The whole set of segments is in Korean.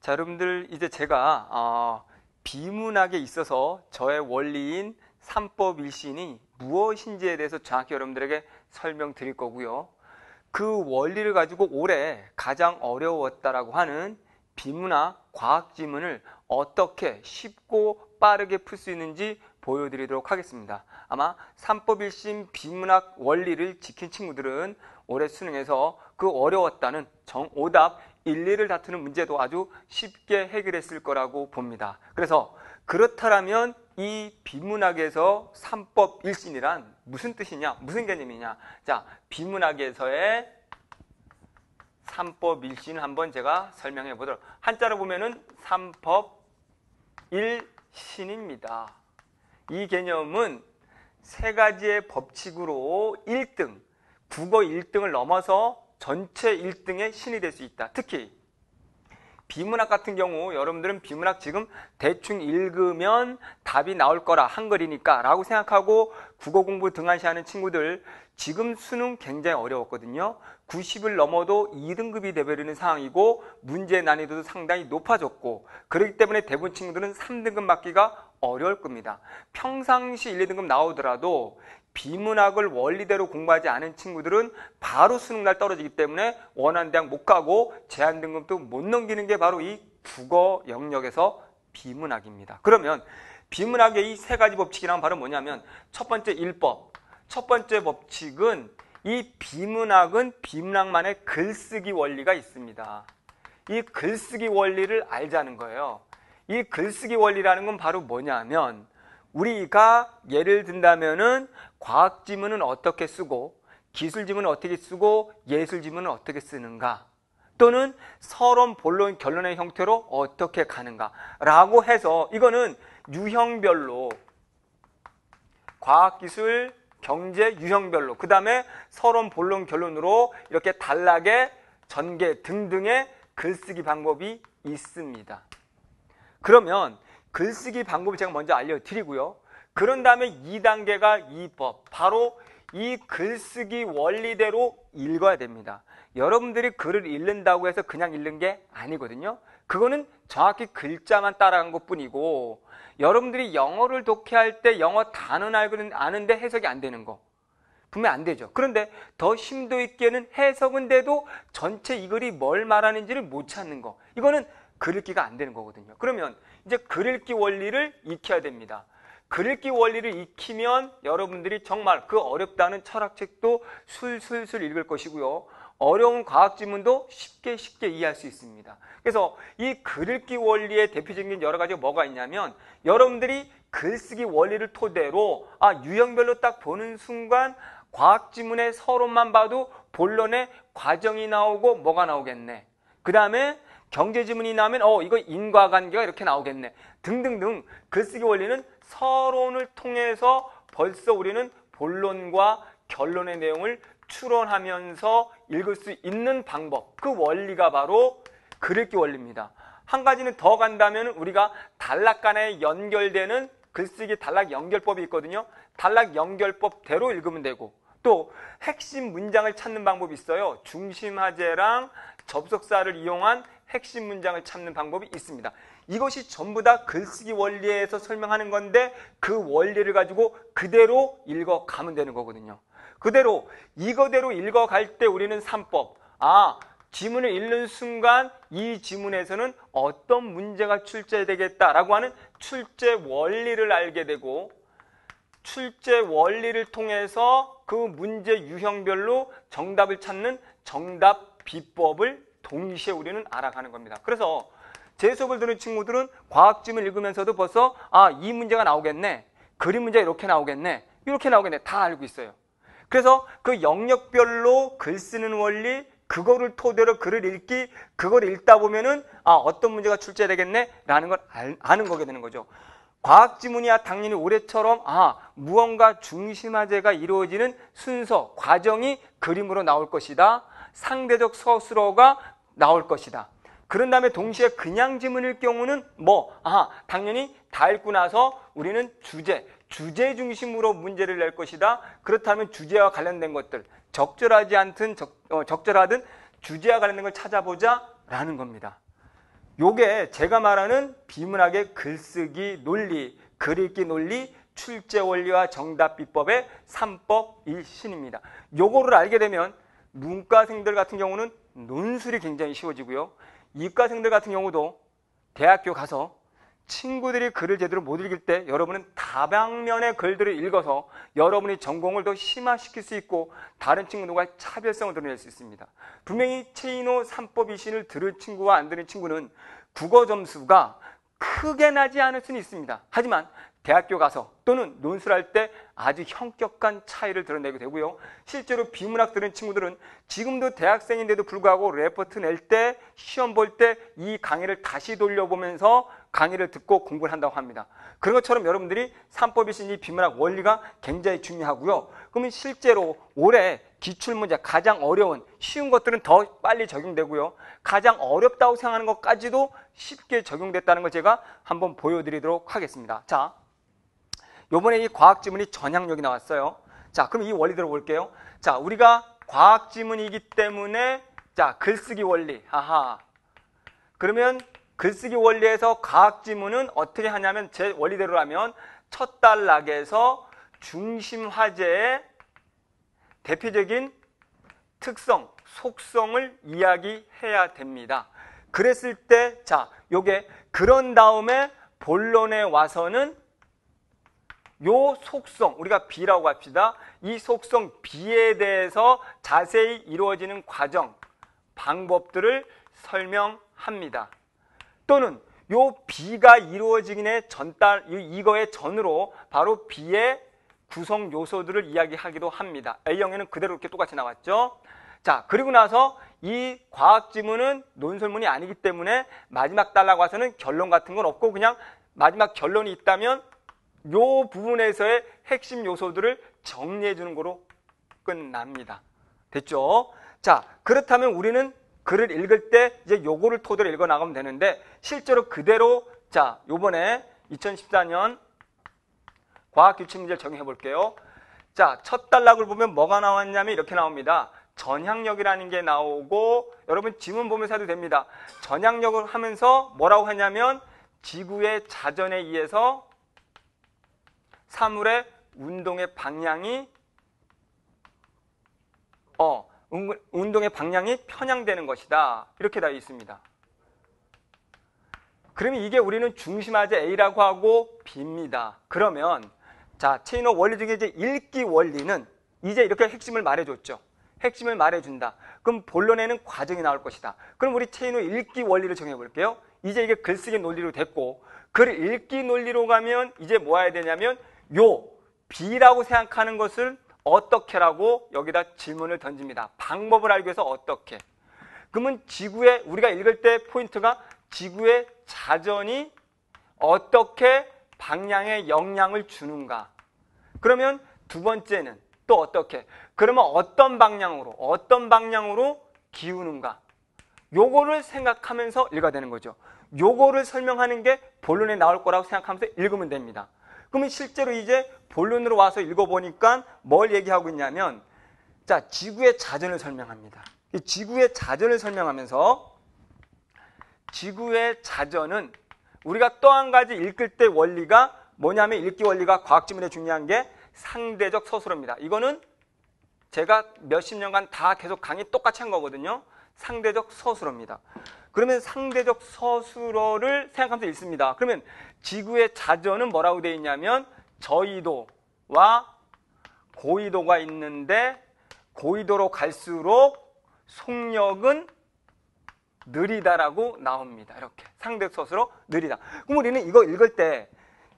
자, 여러분들 이제 제가 어, 비문학에 있어서 저의 원리인 삼법일신이 무엇인지에 대해서 정확히 여러분들에게 설명드릴 거고요. 그 원리를 가지고 올해 가장 어려웠다라고 하는 비문학 과학 지문을 어떻게 쉽고 빠르게 풀 수 있는지 보여드리도록 하겠습니다. 아마 삼법일심 비문학 원리를 지킨 친구들은 올해 수능에서 그 어려웠다는 정오답 일리를 다투는 문제도 아주 쉽게 해결했을 거라고 봅니다. 그래서 그렇다라면 이 비문학에서 삼법 일신이란 무슨 뜻이냐? 무슨 개념이냐? 자, 비문학에서의 삼법 일신을 한번 제가 설명해 보도록. 한자로 보면은 삼법 일신입니다. 이 개념은 세 가지의 법칙으로 1등, 국어 1등을 넘어서 전체 1등의 신이 될 수 있다. 특히 비문학 같은 경우 여러분들은 비문학 지금 대충 읽으면 답이 나올 거라 한글이니까 라고 생각하고 국어 공부 등한시하는 친구들 지금 수능 굉장히 어려웠거든요 90을 넘어도 2등급이 되버리는 상황이고 문제 난이도도 상당히 높아졌고 그렇기 때문에 대부분 친구들은 3등급 맞기가 어려울 겁니다 평상시 1, 2등급 나오더라도 비문학을 원리대로 공부하지 않은 친구들은 바로 수능날 떨어지기 때문에 원하는 대학 못 가고 제한등급도 못 넘기는 게 바로 이 국어 영역에서 비문학입니다. 그러면 비문학의 이 세 가지 법칙이란 바로 뭐냐면 첫 번째 일법, 첫 번째 법칙은 이 비문학은 비문학만의 글쓰기 원리가 있습니다. 이 글쓰기 원리를 알자는 거예요. 이 글쓰기 원리라는 건 바로 뭐냐면 우리가 예를 든다면은 과학 지문은 어떻게 쓰고 기술 지문은 어떻게 쓰고 예술 지문은 어떻게 쓰는가 또는 서론 본론 결론의 형태로 어떻게 가는가라고 해서 이거는 유형별로 과학 기술 경제 유형별로 그 다음에 서론 본론 결론으로 이렇게 단락의 전개 등등의 글쓰기 방법이 있습니다. 그러면 글쓰기 방법을 제가 먼저 알려드리고요. 그런 다음에 2단계가 이 법. 바로 이 글쓰기 원리대로 읽어야 됩니다. 여러분들이 글을 읽는다고 해서 그냥 읽는 게 아니거든요. 그거는 정확히 글자만 따라간 것 뿐이고, 여러분들이 영어를 독해할 때 영어 단어는 아는데 해석이 안 되는 거. 분명 안 되죠. 그런데 더 심도 있게는 해석은 돼도 전체 이 글이 뭘 말하는지를 못 찾는 거. 이거는 글읽기가 안 되는 거거든요. 그러면 이제 글읽기 원리를 익혀야 됩니다. 글읽기 원리를 익히면 여러분들이 정말 그 어렵다는 철학책도 술술술 읽을 것이고요. 어려운 과학 지문도 쉽게 쉽게 이해할 수 있습니다. 그래서 이 글읽기 원리의 대표적인 여러 가지가 뭐가 있냐면 여러분들이 글쓰기 원리를 토대로 아 유형별로 딱 보는 순간 과학 지문의 서론만 봐도 본론의 과정이 나오고 뭐가 나오겠네. 그 다음에 경제 지문이 나면어 이거 인과관계가 이렇게 나오겠네 등등등 글쓰기 원리는 서론을 통해서 벌써 우리는 본론과 결론의 내용을 추론하면서 읽을 수 있는 방법 그 원리가 바로 글읽기 원리입니다 한 가지는 더 간다면 우리가 단락 간에 연결되는 글쓰기 단락 연결법이 있거든요 단락 연결법대로 읽으면 되고 또 핵심 문장을 찾는 방법이 있어요 중심화제랑 접속사를 이용한 핵심 문장을 찾는 방법이 있습니다. 이것이 전부 다 글쓰기 원리에서 설명하는 건데 그 원리를 가지고 그대로 읽어가면 되는 거거든요. 그대로 이거대로 읽어갈 때 우리는 3법 아 지문을 읽는 순간 이 지문에서는 어떤 문제가 출제되겠다라고 하는 출제 원리를 알게 되고 출제 원리를 통해서 그 문제 유형별로 정답을 찾는 정답 비법을 동시에 우리는 알아가는 겁니다. 그래서 제 수업을 듣는 친구들은 과학지문 읽으면서도 벌써 아, 이 문제가 나오겠네. 그림 문제 이렇게 나오겠네. 이렇게 나오겠네. 다 알고 있어요. 그래서 그 영역별로 글 쓰는 원리, 그거를 토대로 글을 읽기, 그걸 읽다 보면은 아, 어떤 문제가 출제되겠네라는 걸 아는 거게 되는 거죠. 과학 지문이야 당연히 올해처럼 아, 무언가 중심화제가 이루어지는 순서, 과정이 그림으로 나올 것이다. 상대적 서술어가 나올 것이다. 그런 다음에 동시에 그냥 지문일 경우는 뭐, 아, 당연히 다 읽고 나서 우리는 주제, 주제 중심으로 문제를 낼 것이다. 그렇다면 주제와 관련된 것들, 적절하지 않든 적, 어, 절하든 주제와 관련된 걸 찾아보자 라는 겁니다. 요게 제가 말하는 비문학의 글쓰기 논리, 글읽기 논리, 출제 원리와 정답 비법의 3법 1신입니다. 요거를 알게 되면 문과생들 같은 경우는 논술이 굉장히 쉬워지고요. 이과생들 같은 경우도 대학교 가서 친구들이 글을 제대로 못 읽을 때 여러분은 다방면의 글들을 읽어서 여러분이 전공을 더 심화시킬 수 있고 다른 친구들과 차별성을 드러낼 수 있습니다. 분명히 체인호 3법 이신을 들을 친구와 안 들은 친구는 국어 점수가 크게 나지 않을 수는 있습니다. 하지만 대학교 가서 또는 논술할 때 아주 형격한 차이를 드러내게 되고요. 실제로 비문학 들은 친구들은 지금도 대학생인데도 불구하고 레포트 낼 때, 시험 볼 때 이 강의를 다시 돌려보면서 강의를 듣고 공부를 한다고 합니다. 그런 것처럼 여러분들이 삼법이신 이 비문학 원리가 굉장히 중요하고요. 그러면 실제로 올해 기출문제 가장 어려운 쉬운 것들은 더 빨리 적용되고요. 가장 어렵다고 생각하는 것까지도 쉽게 적용됐다는 걸 제가 한번 보여드리도록 하겠습니다. 자, 요번에 이 과학 지문이 전향력이 나왔어요. 자, 그럼 이 원리 들어볼게요. 자, 우리가 과학 지문이기 때문에 자, 글쓰기 원리. 아하 그러면 글쓰기 원리에서 과학 지문은 어떻게 하냐면 제 원리대로라면 첫 단락에서 중심 화제의 대표적인 특성, 속성을 이야기해야 됩니다. 그랬을 때, 자, 요게 그런 다음에 본론에 와서는 요 속성, 우리가 B라고 합시다. 이 속성 B에 대해서 자세히 이루어지는 과정, 방법들을 설명합니다. 또는 요 B가 이루어지기에 전달, 이거의 전으로 바로 B의 구성 요소들을 이야기하기도 합니다. A형에는 그대로 이렇게 똑같이 나왔죠. 자, 그리고 나서 이 과학 지문은 논설문이 아니기 때문에 마지막 달라고 해서는 결론 같은 건 없고 그냥 마지막 결론이 있다면 요 부분에서의 핵심 요소들을 정리해 주는 거로 끝납니다. 됐죠? 자, 그렇다면 우리는 글을 읽을 때 이제 요거를 토대로 읽어 나가면 되는데 실제로 그대로 자, 요번에 2014년 과학 규칙 문제를 적용해 볼게요. 자, 첫 단락을 보면 뭐가 나왔냐면 이렇게 나옵니다. 전향력이라는 게 나오고 여러분 지문 보면서 해도 됩니다. 전향력을 하면서 뭐라고 하냐면 지구의 자전에 의해서 사물의 운동의 방향이 어, 운동의 방향이 편향되는 것이다. 이렇게 되어 있습니다. 그러면 이게 우리는 중심화제 A라고 하고 B입니다. 그러면 자, 체인어 원리 중에 이제 읽기 원리는 이제 이렇게 핵심을 말해줬죠. 핵심을 말해준다. 그럼 본론에는 과정이 나올 것이다. 그럼 우리 체인호 읽기 원리를 정해볼게요. 이제 이게 글쓰기 논리로 됐고 글 읽기 논리로 가면 이제 뭐 해야 되냐면 요 B라고 생각하는 것을 어떻게라고 여기다 질문을 던집니다. 방법을 알기 위해서 어떻게. 그러면 지구에 우리가 읽을 때 포인트가 지구의 자전이 어떻게 방향에 영향을 주는가. 그러면 두 번째는 또 어떻게. 그러면 어떤 방향으로 어떤 방향으로 기우는가. 요거를 생각하면서 읽어야 되는 거죠. 요거를 설명하는 게 본론에 나올 거라고 생각하면서 읽으면 됩니다. 그러면 실제로 이제 본론으로 와서 읽어보니까 뭘 얘기하고 있냐면 자 지구의 자전을 설명합니다. 지구의 자전을 설명하면서 지구의 자전은 우리가 또 한 가지 읽을 때 원리가 뭐냐면 읽기 원리가 과학지문에 중요한 게 상대적 서술어입니다. 이거는 제가 몇십 년간 다 계속 강의 똑같이 한 거거든요. 상대적 서술어입니다. 그러면 상대적 서술어를 생각하면서 읽습니다. 그러면 지구의 자전은 뭐라고 되어 있냐면 저이도와 고이도가 있는데 고이도로 갈수록 속력은 느리다라고 나옵니다. 이렇게 상대 적 서술어 느리다. 그럼 우리는 이거 읽을 때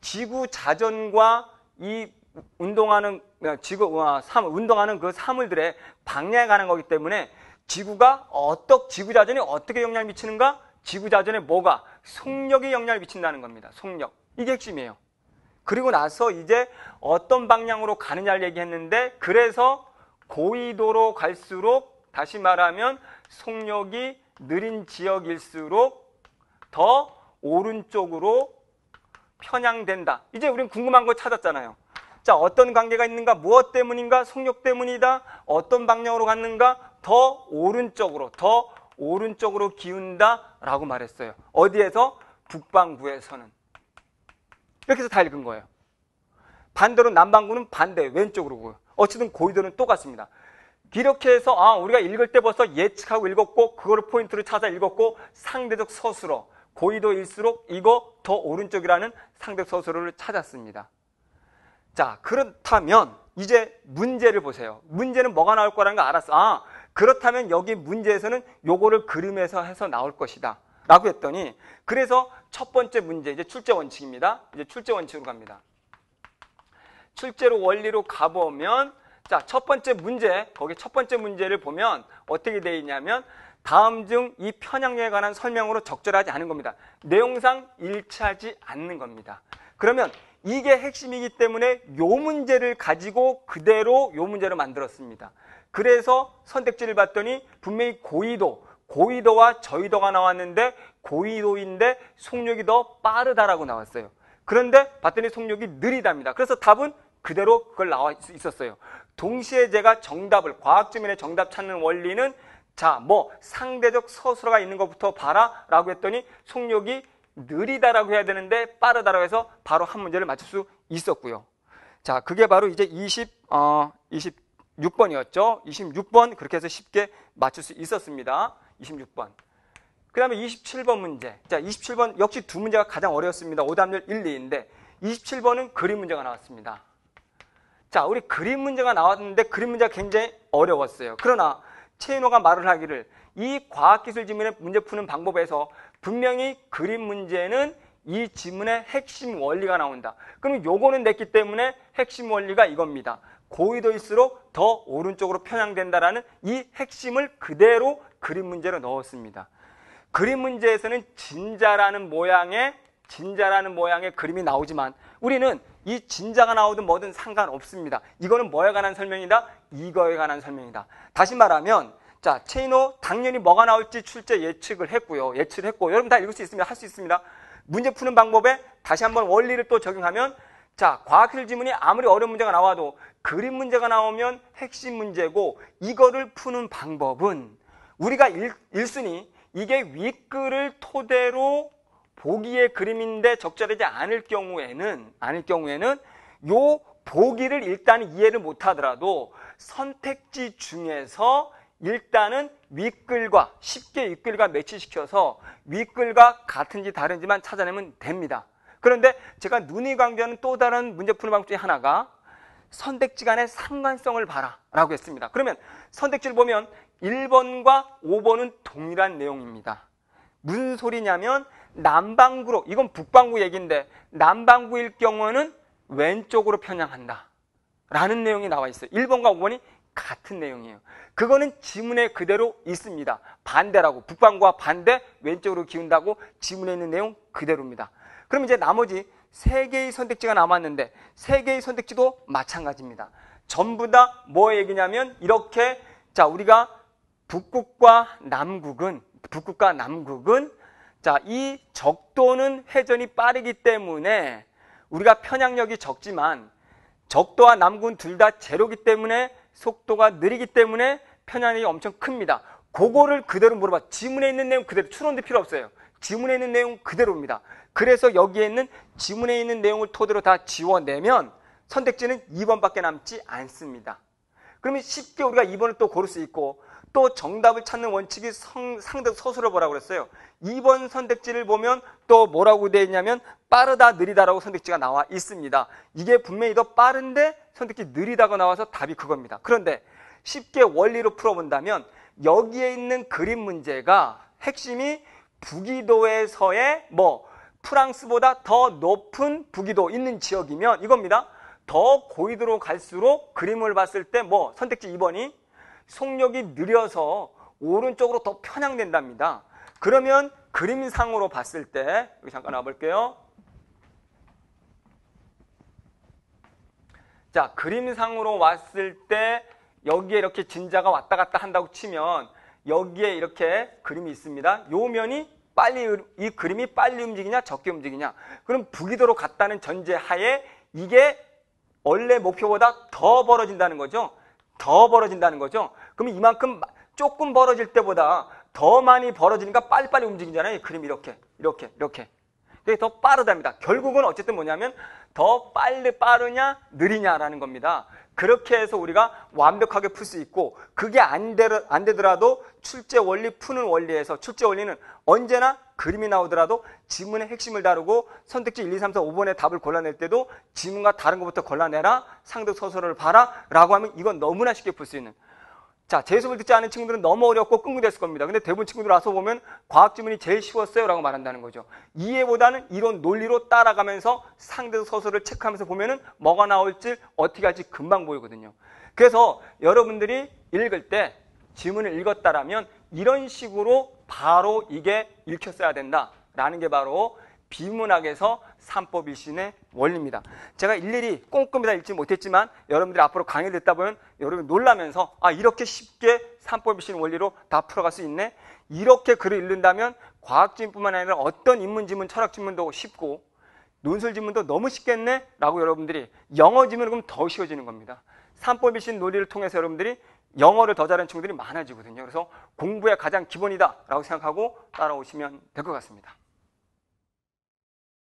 지구 자전과 이 운동하는 지구 와, 어, 운동하는 그 사물들의 방향에 가는 거기 때문에 지구가 어떻 지구자전이 어떻게 영향을 미치는가? 지구자전에 뭐가 속력이 영향을 미친다는 겁니다. 속력 이게 핵심이에요. 그리고 나서 이제 어떤 방향으로 가느냐를 얘기했는데 그래서 고위도로 갈수록 다시 말하면 속력이 느린 지역일수록 더 오른쪽으로 편향된다. 이제 우린 궁금한 거 찾았잖아요. 자, 어떤 관계가 있는가? 무엇 때문인가? 속력 때문이다. 어떤 방향으로 갔는가? 더 오른쪽으로, 더 오른쪽으로 기운다 라고 말했어요. 어디에서? 북방구에서는. 이렇게 해서 다 읽은 거예요. 반대로 남방구는 반대, 왼쪽으로 고요. 어쨌든 고의도는 똑같습니다. 이렇게 해서 아 우리가 읽을 때 벌써 예측하고 읽었고 그거를 포인트로 찾아 읽었고 상대적 서술어 고의도일수록 이거 더 오른쪽이라는 상대 적 서술어를 찾았습니다. 자 그렇다면 이제 문제를 보세요. 문제는 뭐가 나올 거라는 거 알았어. 아 그렇다면 여기 문제에서는 요거를 그림에서 해서 나올 것이다. 라고 했더니 그래서 첫 번째 문제 이제 출제 원칙입니다. 이제 출제 원칙으로 갑니다. 출제로 원리로 가보면 자, 첫 번째 문제, 거기 첫 번째 문제를 보면 어떻게 되어 있냐면 다음 중 이 편향력에 관한 설명으로 적절하지 않은 겁니다. 내용상 일치하지 않는 겁니다. 그러면 이게 핵심이기 때문에 요 문제를 가지고 그대로 요 문제를 만들었습니다. 그래서 선택지를 봤더니 분명히 고의도고의도와 저이도가 나왔는데 고의도인데 속력이 더 빠르다라고 나왔어요. 그런데 봤더니 속력이 느리답니다. 그래서 답은 그대로 그걸 나와 있었어요. 동시에 제가 정답을 과학지민의 정답 찾는 원리는 자, 뭐 상대적 서술어가 있는 것부터 봐라라고 했더니 속력이 느리다라고 해야 되는데 빠르다라고 해서 바로 한 문제를 맞출 수 있었고요. 자, 그게 바로 이제 20 어, 20 6번이었죠. 26번 그렇게 해서 쉽게 맞출 수 있었습니다. 26번. 그 다음에 27번 문제. 자, 27번 역시 두 문제가 가장 어려웠습니다. 오답률 1, 2인데 27번은 그림 문제가 나왔습니다. 자, 우리 그림 문제가 나왔는데 그림 문제가 굉장히 어려웠어요. 그러나 최인호가 말을 하기를 이 과학기술지문의 문제 푸는 방법에서 분명히 그림 문제는 이 지문의 핵심 원리가 나온다. 그럼 요거는 냈기 때문에 핵심 원리가 이겁니다. 고의도일수록더 오른쪽으로 편향된다라는 이 핵심을 그대로 그림 문제로 넣었습니다. 그림 문제에서는 진자라는 모양의 진자라는 모양의 그림이 나오지만 우리는 이 진자가 나오든 뭐든 상관없습니다. 이거는 뭐에 관한 설명이다? 이거에 관한 설명이다. 다시 말하면 자, 체인호 당연히 뭐가 나올지 출제 예측을 했고요. 예측을 했고 여러분 다 읽을 수 있습니다. 할 수 있습니다. 문제 푸는 방법에 다시 한번 원리를 또 적용하면 자, 과학실 지문이 아무리 어려운 문제가 나와도 그림 문제가 나오면 핵심 문제고 이거를 푸는 방법은 우리가 일, 1순위 이게 윗글을 토대로 보기에 그림인데 적절하지 않을 경우에는 아닐 경우에는 요 보기를 일단 이해를 못하더라도 선택지 중에서 일단은 윗글과 쉽게 윗글과 매치시켜서 윗글과 같은지 다른지만 찾아내면 됩니다. 그런데 제가 눈이 강조하는 또 다른 문제 푸는 방법 중에 하나가 선택지 간의 상관성을 봐라 라고 했습니다. 그러면 선택지를 보면 1번과 5번은 동일한 내용입니다. 무슨 소리냐면 남방구로 이건 북방구 얘기인데 남방구일 경우는 왼쪽으로 편향한다 라는 내용이 나와 있어요. 1번과 5번이 같은 내용이에요. 그거는 지문에 그대로 있습니다. 반대라고 북방구와 반대 왼쪽으로 기운다고 지문에 있는 내용 그대로입니다. 그럼 이제 나머지 3 개의 선택지가 남았는데 3 개의 선택지도 마찬가지입니다. 전부 다 뭐 얘기냐면 이렇게 자 우리가 북극과 남극은 북극과 남극은 자이 적도는 회전이 빠르기 때문에 우리가 편향력이 적지만 적도와 남극은 둘 다 제로기 때문에 속도가 느리기 때문에 편향력이 엄청 큽니다. 그거를 그대로 물어봐. 지문에 있는 내용 그대로 추론될 필요 없어요. 지문에 있는 내용 그대로입니다. 그래서 여기에 있는 지문에 있는 내용을 토대로 다 지워내면 선택지는 2번밖에 남지 않습니다. 그러면 쉽게 우리가 2번을 또 고를 수 있고 또 정답을 찾는 원칙이 성, 상대 서술을 보라고 그랬어요. 2번 선택지를 보면 또 뭐라고 되어 있냐면 빠르다 느리다라고 선택지가 나와 있습니다. 이게 분명히 더 빠른데 선택지 느리다가 나와서 답이 그겁니다. 그런데 쉽게 원리로 풀어본다면 여기에 있는 그림 문제가 핵심이 북위도에서의뭐 프랑스보다 더 높은 북위도 있는 지역이면 이겁니다. 더 고이도로 갈수록 그림을 봤을 때 뭐 선택지 2번이 속력이 느려서 오른쪽으로 더 편향된답니다. 그러면 그림상으로 봤을 때 여기 잠깐 와볼게요. 자 그림상으로 왔을 때 여기에 이렇게 진자가 왔다 갔다 한다고 치면 여기에 이렇게 그림이 있습니다. 요 면이 빨리 음, 이 그림이 빨리 움직이냐 적게 움직이냐. 그럼 북이도로 갔다는 전제하에 이게 원래 목표보다 더 벌어진다는 거죠. 더 벌어진다는 거죠. 그럼 이만큼 조금 벌어질 때보다 더 많이 벌어지니까 빨리빨리 움직이잖아요. 그림 이렇게 이렇게 이렇게. 그게 더 빠르답니다. 결국은 어쨌든 뭐냐면 더 빨리 빠르냐 느리냐라는 겁니다. 그렇게 해서 우리가 완벽하게 풀 수 있고 그게 안, 되, 안 되더라도 출제 원리 푸는 원리에서 출제 원리는 언제나 그림이 나오더라도 지문의 핵심을 다루고 선택지 1, 2, 3, 4, 5번의 답을 골라낼 때도 지문과 다른 것부터 골라내라 상득 서술을 봐라 라고 하면 이건 너무나 쉽게 풀 수 있는 자, 제수를 듣지 않은 친구들은 너무 어렵고 끙끙댔을 겁니다. 근데 대부분 친구들 와서 보면 과학 지문이 제일 쉬웠어요 라고 말한다는 거죠. 이해보다는 이런 논리로 따라가면서 상대 서술을 체크하면서 보면은 뭐가 나올지 어떻게 할지 금방 보이거든요. 그래서 여러분들이 읽을 때 지문을 읽었다라면 이런 식으로 바로 이게 읽혔어야 된다라는 게 바로 비문학에서 삼법일신의 원리입니다. 제가 일일이 꼼꼼히 다 읽지 못했지만 여러분들이 앞으로 강의 듣다 보면 여러분 놀라면서 아 이렇게 쉽게 삼법일신 원리로 다 풀어갈 수 있네. 이렇게 글을 읽는다면 과학지문뿐만 아니라 어떤 인문지문, 철학지문도 쉽고 논술지문도 너무 쉽겠네 라고 여러분들이 영어지문은 그럼 더 쉬워지는 겁니다. 삼법일신 논리를 통해서 여러분들이 영어를 더 잘하는 친구들이 많아지거든요. 그래서 공부의 가장 기본이다라고 생각하고 따라오시면 될 것 같습니다.